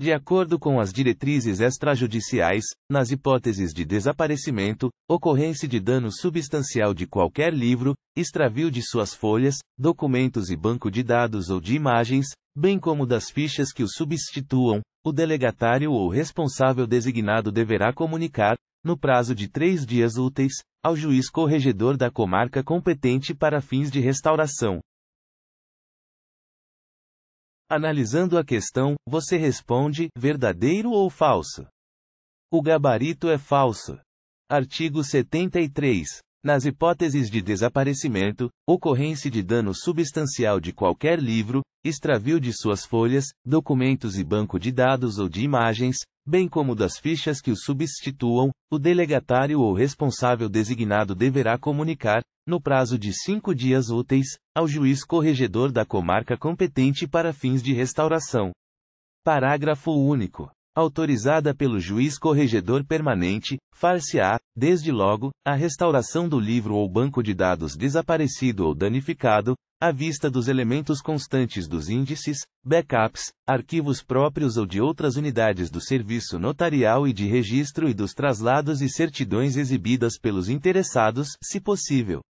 De acordo com as diretrizes extrajudiciais, nas hipóteses de desaparecimento, ocorrência de dano substancial de qualquer livro, extravio de suas folhas, documentos e banco de dados ou de imagens, bem como das fichas que o substituam, o delegatário ou responsável designado deverá comunicar, no prazo de três dias úteis, ao juiz corregedor da comarca competente para fins de restauração. Analisando a questão, você responde: verdadeiro ou falso? O gabarito é falso. Artigo 73. Nas hipóteses de desaparecimento, ocorrência de dano substancial de qualquer livro, extravio de suas folhas, documentos e banco de dados ou de imagens, bem como das fichas que o substituam, o delegatário ou responsável designado deverá comunicar, no prazo de cinco dias úteis, ao juiz corregedor da comarca competente para fins de restauração. Parágrafo único. Autorizada pelo juiz corregedor permanente, far-se-á, desde logo, a restauração do livro ou banco de dados desaparecido ou danificado, à vista dos elementos constantes dos índices, backups, arquivos próprios ou de outras unidades do serviço notarial e de registro e dos traslados e certidões exibidas pelos interessados, se possível.